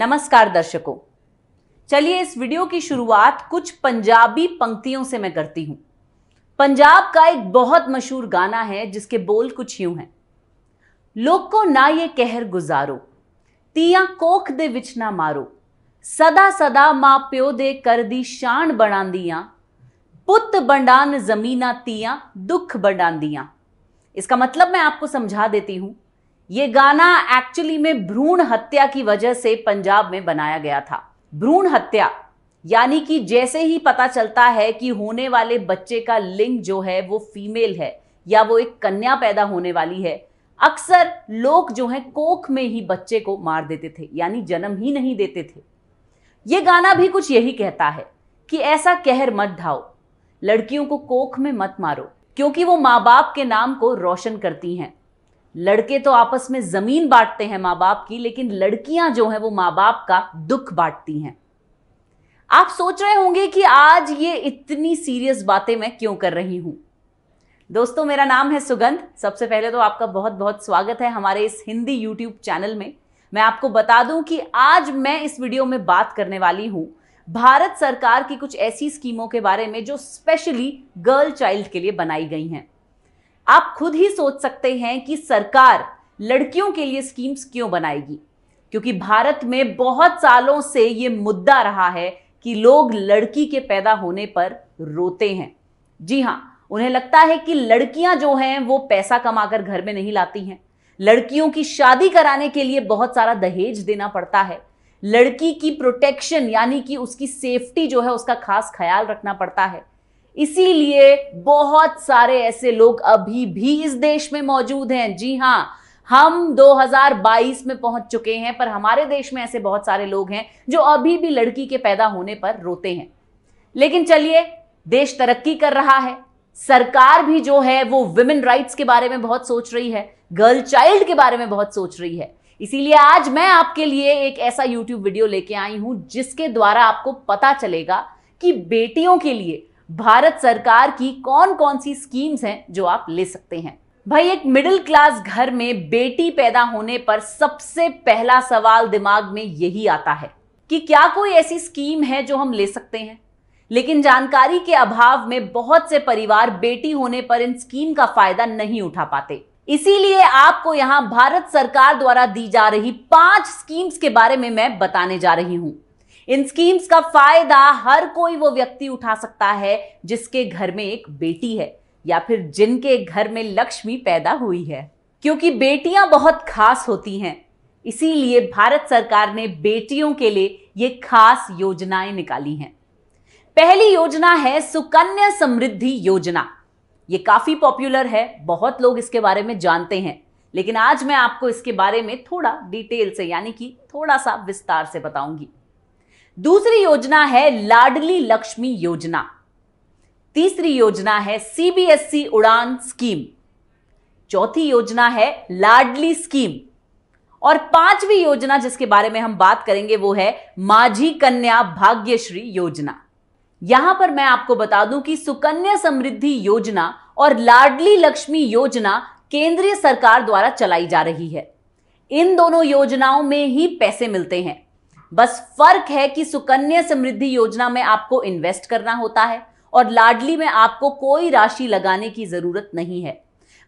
नमस्कार दर्शकों चलिए इस वीडियो की शुरुआत कुछ पंजाबी पंक्तियों से मैं करती हूं पंजाब का एक बहुत मशहूर गाना है जिसके बोल कुछ यूं हैं को ना ये कहर गुजारो कोख दे विच ना मारो सदा सदा मां प्यो दे कर दी शान बना ਬਣਾਉਂਦੀਆਂ पुत बंडान जमीना तिया दुख बंडान दिया इसका मतलब मैं आपको समझा देती हूं ये गाना एक्चुअली में भ्रूण हत्या की वजह से पंजाब में बनाया गया था भ्रूण हत्या यानी कि जैसे ही पता चलता है कि होने वाले बच्चे का लिंग जो है वो फीमेल है या वो एक कन्या पैदा होने वाली है अक्सर लोग जो है कोख में ही बच्चे को मार देते थे यानी जन्म ही नहीं देते थे ये गाना भी कुछ यही कहता है कि ऐसा कहर मत ढाओ लड़कियों को कोख में मत मारो क्योंकि वो माँ बाप के नाम को रोशन करती हैं लड़के तो आपस में जमीन बांटते हैं मां बाप की लेकिन लड़कियां जो हैं वो मां बाप का दुख बांटती हैं आप सोच रहे होंगे कि आज ये इतनी सीरियस बातें मैं क्यों कर रही हूं दोस्तों मेरा नाम है सुगंध सबसे पहले तो आपका बहुत बहुत स्वागत है हमारे इस हिंदी यूट्यूब चैनल में मैं आपको बता दूं कि आज मैं इस वीडियो में बात करने वाली हूं भारत सरकार की कुछ ऐसी स्कीमों के बारे में जो स्पेशली गर्ल चाइल्ड के लिए बनाई गई हैं आप खुद ही सोच सकते हैं कि सरकार लड़कियों के लिए स्कीम्स क्यों बनाएगी क्योंकि भारत में बहुत सालों से ये मुद्दा रहा है कि लोग लड़की के पैदा होने पर रोते हैं जी हाँ उन्हें लगता है कि लड़कियां जो हैं वो पैसा कमाकर घर में नहीं लाती हैं लड़कियों की शादी कराने के लिए बहुत सारा दहेज देना पड़ता है लड़की की प्रोटेक्शन यानी कि उसकी सेफ्टी जो है उसका खास ख्याल रखना पड़ता है इसीलिए बहुत सारे ऐसे लोग अभी भी इस देश में मौजूद हैं जी हाँ हम 2022 में पहुंच चुके हैं पर हमारे देश में ऐसे बहुत सारे लोग हैं जो अभी भी लड़की के पैदा होने पर रोते हैं लेकिन चलिए देश तरक्की कर रहा है सरकार भी जो है वो वुमेन राइट्स के बारे में बहुत सोच रही है गर्ल चाइल्ड के बारे में बहुत सोच रही है इसीलिए आज मैं आपके लिए एक ऐसा यूट्यूब वीडियो लेके आई हूं जिसके द्वारा आपको पता चलेगा कि बेटियों के लिए भारत सरकार की कौन कौन सी स्कीम्स हैं जो आप ले सकते हैं भाई एक मिडिल क्लास घर में बेटी पैदा होने पर सबसे पहला सवाल दिमाग में यही आता है कि क्या कोई ऐसी स्कीम है जो हम ले सकते हैं लेकिन जानकारी के अभाव में बहुत से परिवार बेटी होने पर इन स्कीम का फायदा नहीं उठा पाते इसीलिए आपको यहां भारत सरकार द्वारा दी जा रही पांच स्कीम्स के बारे में मैं बताने जा रही हूं इन स्कीम्स का फायदा हर कोई वो व्यक्ति उठा सकता है जिसके घर में एक बेटी है या फिर जिनके घर में लक्ष्मी पैदा हुई है क्योंकि बेटियां बहुत खास होती हैं इसीलिए भारत सरकार ने बेटियों के लिए ये खास योजनाएं निकाली हैं पहली योजना है सुकन्या समृद्धि योजना ये काफी पॉपुलर है बहुत लोग इसके बारे में जानते हैं लेकिन आज मैं आपको इसके बारे में थोड़ा डिटेल से यानी कि थोड़ा सा विस्तार से बताऊंगी दूसरी योजना है लाडली लक्ष्मी योजना तीसरी योजना है सीबीएसई e उड़ान स्कीम चौथी योजना है लाडली स्कीम और पांचवी योजना जिसके बारे में हम बात करेंगे वो है माझी कन्या भाग्यश्री योजना यहां पर मैं आपको बता दूं कि सुकन्या समृद्धि योजना और लाडली लक्ष्मी योजना केंद्रीय सरकार द्वारा चलाई जा रही है इन दोनों योजनाओं में ही पैसे मिलते हैं बस फर्क है कि सुकन्या समृद्धि योजना में आपको इन्वेस्ट करना होता है और लाडली में आपको कोई राशि लगाने की जरूरत नहीं है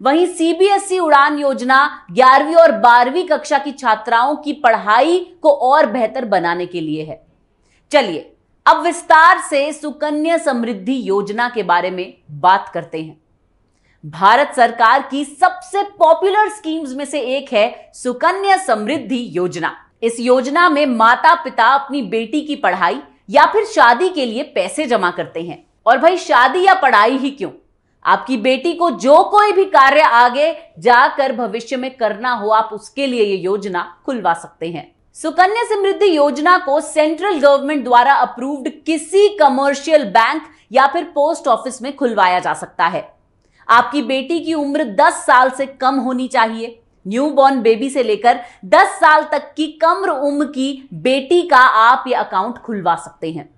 वहीं सीबीएसई e उड़ान योजना ग्यारहवीं और बारहवीं कक्षा की छात्राओं की पढ़ाई को और बेहतर बनाने के लिए है चलिए अब विस्तार से सुकन्या समृद्धि योजना के बारे में बात करते हैं भारत सरकार की सबसे पॉपुलर स्कीम्स में से एक है सुकन्या समृद्धि योजना इस योजना में माता पिता अपनी बेटी की पढ़ाई या फिर शादी के लिए पैसे जमा करते हैं और भाई शादी या पढ़ाई ही क्यों आपकी बेटी को जो कोई भी कार्य आगे जाकर भविष्य में करना हो आप उसके लिए ये योजना खुलवा सकते हैं सुकन्या समृद्धि योजना को सेंट्रल गवर्नमेंट द्वारा अप्रूव्ड किसी कमर्शियल बैंक या फिर पोस्ट ऑफिस में खुलवाया जा सकता है आपकी बेटी की उम्र 10 साल से कम होनी चाहिए न्यू बॉर्न बेबी से लेकर 10 साल तक की कम उम्र की बेटी का आप ये अकाउंट खुलवा सकते हैं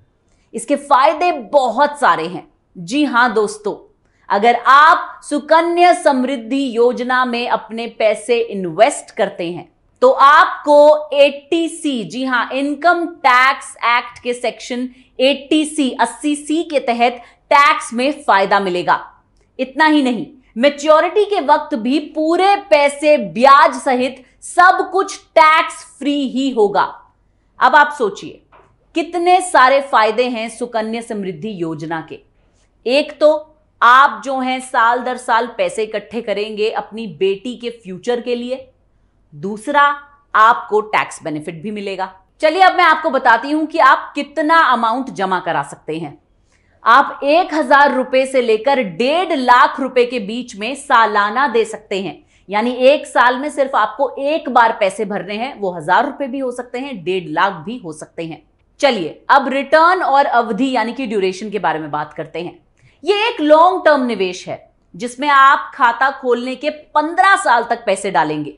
इसके फायदे बहुत सारे हैं जी हां दोस्तों अगर आप सुकन्या समृद्धि योजना में अपने पैसे इन्वेस्ट करते हैं तो आपको 80C जी हां इनकम टैक्स एक्ट के सेक्शन 80C 80C के तहत टैक्स में फायदा मिलेगा इतना ही नहीं मेच्योरिटी के वक्त भी पूरे पैसे ब्याज सहित सब कुछ टैक्स फ्री ही होगा अब आप सोचिए कितने सारे फायदे हैं सुकन्या समृद्धि योजना के एक तो आप जो हैं साल दर साल पैसे इकट्ठे करेंगे अपनी बेटी के फ्यूचर के लिए दूसरा आपको टैक्स बेनिफिट भी मिलेगा चलिए अब मैं आपको बताती हूं कि आप कितना अमाउंट जमा करा सकते हैं आप एक हजार रुपए से लेकर डेढ़ लाख रुपए के बीच में सालाना दे सकते हैं यानी एक साल में सिर्फ आपको एक बार पैसे भरने हैं वो हजार रुपए भी हो सकते हैं डेढ़ लाख भी हो सकते हैं चलिए अब रिटर्न और अवधि यानी कि ड्यूरेशन के बारे में बात करते हैं ये एक लॉन्ग टर्म निवेश है जिसमें आप खाता खोलने के पंद्रह साल तक पैसे डालेंगे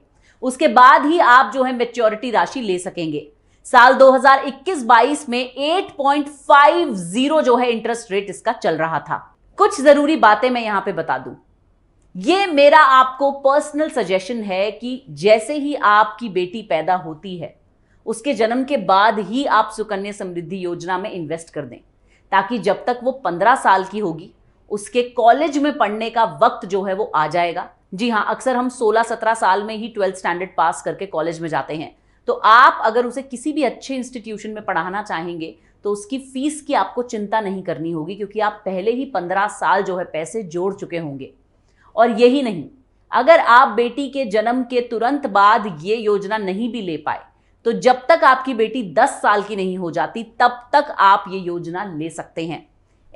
उसके बाद ही आप जो है मेच्योरिटी राशि ले सकेंगे साल 2021-22 में 8.50 जो है इंटरेस्ट रेट इसका चल रहा था कुछ जरूरी बातें मैं यहां पे बता दूं ये मेरा आपको पर्सनल सजेशन है कि जैसे ही आपकी बेटी पैदा होती है उसके जन्म के बाद ही आप सुकन्या समृद्धि योजना में इन्वेस्ट कर दें ताकि जब तक वो पंद्रह साल की होगी उसके कॉलेज में पढ़ने का वक्त जो है वो आ जाएगा जी हाँ अक्सर हम 16-17 साल में ही ट्वेल्थ स्टैंडर्ड पास करके कॉलेज में जाते हैं तो आप अगर उसे किसी भी अच्छे इंस्टीट्यूशन में पढ़ाना चाहेंगे तो उसकी फीस की आपको चिंता नहीं करनी होगी क्योंकि आप पहले ही पंद्रह साल जो है पैसे जोड़ चुके होंगे और यही नहीं अगर आप बेटी के जन्म के तुरंत बाद ये योजना नहीं भी ले पाए तो जब तक आपकी बेटी 10 साल की नहीं हो जाती तब तक आप ये योजना ले सकते हैं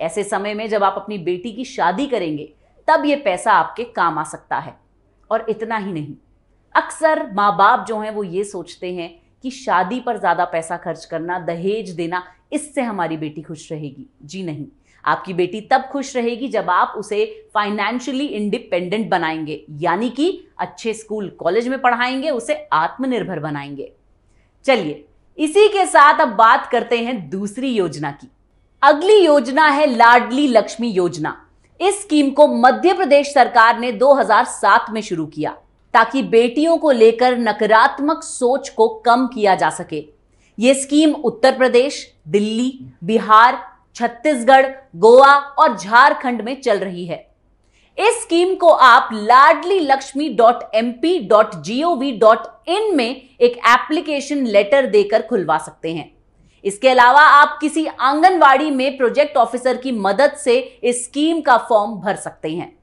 ऐसे समय में जब आप अपनी बेटी की शादी करेंगे तब ये पैसा आपके काम आ सकता है और इतना ही नहीं अक्सर माँ बाप जो हैं वो ये सोचते हैं कि शादी पर ज़्यादा पैसा खर्च करना दहेज देना इससे हमारी बेटी खुश रहेगी जी नहीं आपकी बेटी तब खुश रहेगी जब आप उसे फाइनेंशियली इंडिपेंडेंट बनाएंगे यानी कि अच्छे स्कूल कॉलेज में पढ़ाएंगे उसे आत्मनिर्भर बनाएंगे चलिए इसी के साथ अब बात करते हैं दूसरी योजना की अगली योजना है लाडली लक्ष्मी योजना इस स्कीम को मध्य प्रदेश सरकार ने 2007 में शुरू किया ताकि बेटियों को लेकर नकारात्मक सोच को कम किया जा सके ये स्कीम उत्तर प्रदेश दिल्ली बिहार छत्तीसगढ़ गोवा और झारखंड में चल रही है इस स्कीम को आप Ladli Laxmi dot M P dot G O V dot in में एक एप्लीकेशन लेटर देकर खुलवा सकते हैं इसके अलावा आप किसी आंगनवाड़ी में प्रोजेक्ट ऑफिसर की मदद से इस स्कीम का फॉर्म भर सकते हैं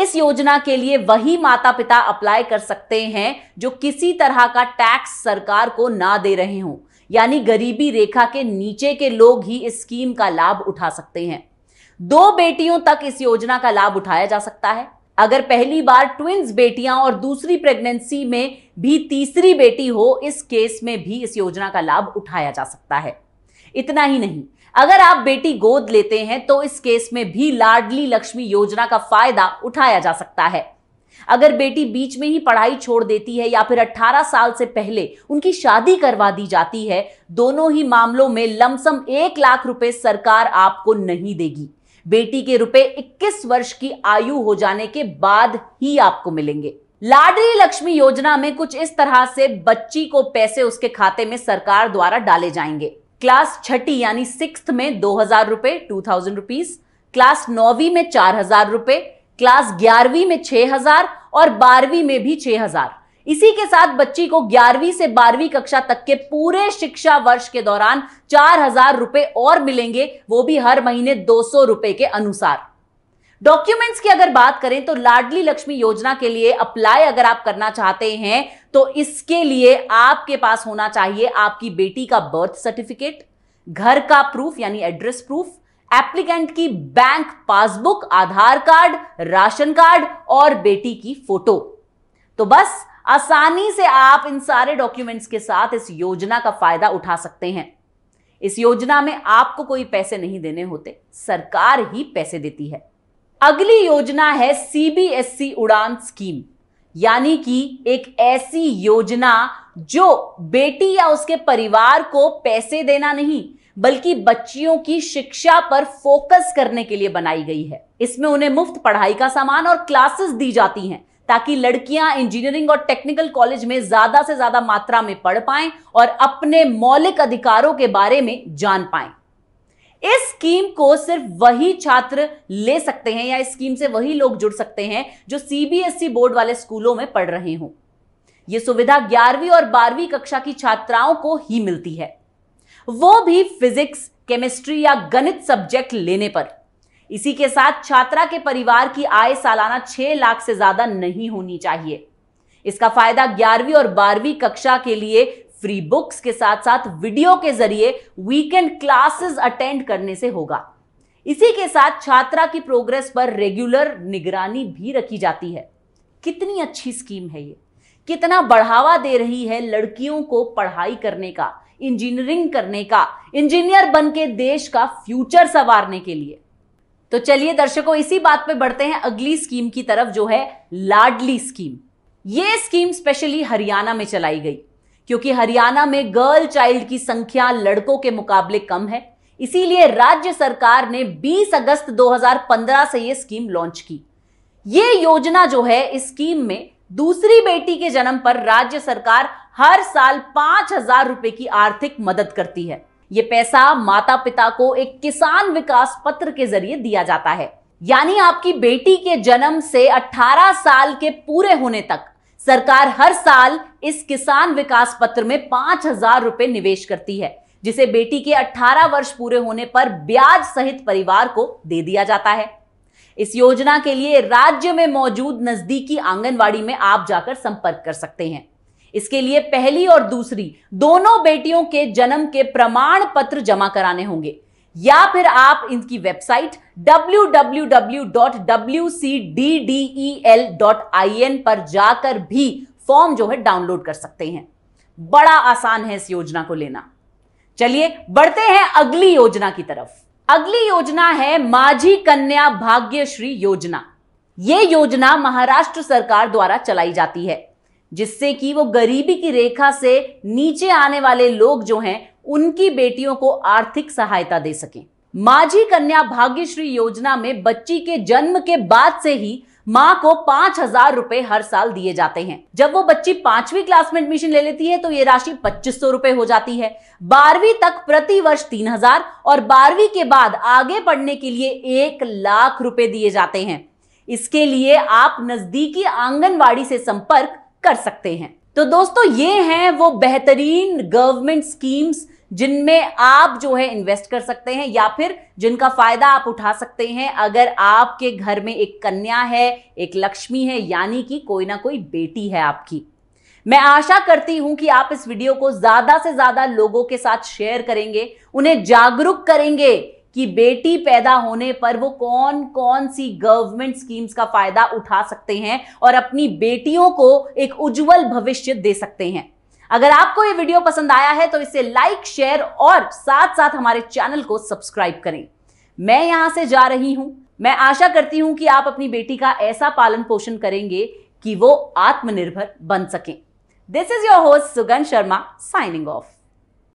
इस योजना के लिए वही माता पिता अप्लाई कर सकते हैं जो किसी तरह का टैक्स सरकार को ना दे रहे हों यानी गरीबी रेखा के नीचे के लोग ही इस स्कीम का लाभ उठा सकते हैं दो बेटियों तक इस योजना का लाभ उठाया जा सकता है अगर पहली बार ट्विंस बेटियां और दूसरी प्रेगनेंसी में भी तीसरी बेटी हो इस केस में भी इस योजना का लाभ उठाया जा सकता है इतना ही नहीं अगर आप बेटी गोद लेते हैं तो इस केस में भी लाडली लक्ष्मी योजना का फायदा उठाया जा सकता है अगर बेटी बीच में ही पढ़ाई छोड़ देती है या फिर 18 साल से पहले उनकी शादी करवा दी जाती है दोनों ही मामलों में लमसम एक लाख रुपए सरकार आपको नहीं देगी बेटी के रुपए 21 वर्ष की आयु हो जाने के बाद ही आपको मिलेंगे लाडली लक्ष्मी योजना में कुछ इस तरह से बच्ची को पैसे उसके खाते में सरकार द्वारा डाले जाएंगे क्लास छठी यानी सिक्स में दो हजार रुपए टू थाउजेंड रुपीज क्लास नौवीं में चार हजार रुपए क्लास ग्यारहवीं में छह हजार और बारहवीं में भी छह हजार इसी के साथ बच्ची को ग्यारहवीं से बारहवीं कक्षा तक के पूरे शिक्षा वर्ष के दौरान चार हजार रुपए और मिलेंगे वो भी हर महीने दो सौ रुपए के अनुसार डॉक्यूमेंट्स की अगर बात करें तो लाडली लक्ष्मी योजना के लिए अप्लाई अगर आप करना चाहते हैं तो इसके लिए आपके पास होना चाहिए आपकी बेटी का बर्थ सर्टिफिकेट घर का प्रूफ यानी एड्रेस प्रूफ एप्लीकेंट की bank passbook Aadhaar card ration card और बेटी की फोटो तो बस आसानी से आप इन सारे डॉक्यूमेंट्स के साथ इस योजना का फायदा उठा सकते हैं इस योजना में आपको कोई पैसे नहीं देने होते सरकार ही पैसे देती है अगली योजना है सीबीएसई e उड़ान स्कीम यानी कि एक ऐसी योजना जो बेटी या उसके परिवार को पैसे देना नहीं बल्कि बच्चियों की शिक्षा पर फोकस करने के लिए बनाई गई है इसमें उन्हें मुफ्त पढ़ाई का सामान और क्लासेस दी जाती हैं ताकि लड़कियां इंजीनियरिंग और टेक्निकल कॉलेज में ज्यादा से ज्यादा मात्रा में पढ़ पाएं और अपने मौलिक अधिकारों के बारे में जान पाएं इस स्कीम को सिर्फ वही छात्र ले सकते हैं या इस स्कीम से वही लोग जुड़ सकते हैं जो सीबीएसई e बोर्ड वाले स्कूलों में पढ़ रहे हों यह सुविधा ग्यारहवीं और बारहवीं कक्षा की छात्राओं को ही मिलती है वो भी फिजिक्स केमिस्ट्री या गणित सब्जेक्ट लेने पर इसी के साथ छात्रा के परिवार की आय सालाना छह लाख से ज्यादा नहीं होनी चाहिए इसका फायदा ग्यारहवीं और बारहवीं कक्षा के लिए फ्री बुक्स के साथ साथ वीडियो के जरिए वीकेंड क्लासेस अटेंड करने से होगा इसी के साथ छात्रा की प्रोग्रेस पर रेगुलर निगरानी भी रखी जाती है कितनी अच्छी स्कीम है ये कितना बढ़ावा दे रही है लड़कियों को पढ़ाई करने का इंजीनियरिंग करने का इंजीनियर बन के देश का फ्यूचर संवारने के लिए तो चलिए दर्शकों इसी बात पे बढ़ते हैं अगली स्कीम की तरफ जो है लाडली स्कीम ये स्कीम स्पेशली हरियाणा में चलाई गई क्योंकि हरियाणा में गर्ल चाइल्ड की संख्या लड़कों के मुकाबले कम है इसीलिए राज्य सरकार ने 20 अगस्त 2015 से यह स्कीम लॉन्च की यह योजना जो है इस स्कीम में दूसरी बेटी के जन्म पर राज्य सरकार हर साल पांच हजार रुपए की आर्थिक मदद करती है यह पैसा माता पिता को एक किसान विकास पत्र के जरिए दिया जाता है यानी आपकी बेटी के जन्म से 18 साल के पूरे होने तक सरकार हर साल इस किसान विकास पत्र में पांच हजार रुपए निवेश करती है जिसे बेटी के 18 वर्ष पूरे होने पर ब्याज सहित परिवार को दे दिया जाता है इस योजना के लिए राज्य में मौजूद नजदीकी आंगनवाड़ी में आप जाकर संपर्क कर सकते हैं इसके लिए पहली और दूसरी दोनों बेटियों के जन्म के प्रमाण पत्र जमा कराने होंगे या फिर आप इनकी वेबसाइट www.wcddel.in पर जाकर भी फॉर्म जो है डाउनलोड कर सकते हैं बड़ा आसान है इस योजना को लेना चलिए बढ़ते हैं अगली योजना की तरफ अगली योजना है माझी कन्या भाग्यश्री योजना यह योजना महाराष्ट्र सरकार द्वारा चलाई जाती है जिससे कि वो गरीबी की रेखा से नीचे आने वाले लोग जो हैं उनकी बेटियों को आर्थिक सहायता दे सकें माझी कन्या भाग्यश्री योजना में बच्ची के जन्म के बाद से ही माँ को पांच हजार रुपए हर साल दिए जाते हैं जब वो बच्ची पांचवी क्लास में एडमिशन ले लेती है तो ये राशि पच्चीस सौ रुपए हो जाती है बारहवीं तक प्रति वर्ष तीन हजार और बारहवीं के बाद आगे पढ़ने के लिए एक लाख रुपए दिए जाते हैं इसके लिए आप नजदीकी आंगनवाड़ी से संपर्क कर सकते हैं तो दोस्तों ये हैं वो बेहतरीन गवर्नमेंट स्कीम्स जिनमें आप जो है इन्वेस्ट कर सकते हैं या फिर जिनका फायदा आप उठा सकते हैं अगर आपके घर में एक कन्या है एक लक्ष्मी है यानी कि कोई ना कोई बेटी है आपकी मैं आशा करती हूं कि आप इस वीडियो को ज्यादा से ज्यादा लोगों के साथ शेयर करेंगे उन्हें जागरूक करेंगे कि बेटी पैदा होने पर वो कौन कौन सी गवर्नमेंट स्कीम्स का फायदा उठा सकते हैं और अपनी बेटियों को एक उज्जवल भविष्य दे सकते हैं अगर आपको ये वीडियो पसंद आया है तो इसे लाइक शेयर और साथ साथ हमारे चैनल को सब्सक्राइब करें मैं यहां से जा रही हूं मैं आशा करती हूं कि आप अपनी बेटी का ऐसा पालन पोषण करेंगे कि वो आत्मनिर्भर बन सके this is your host Sugan Sharma signing of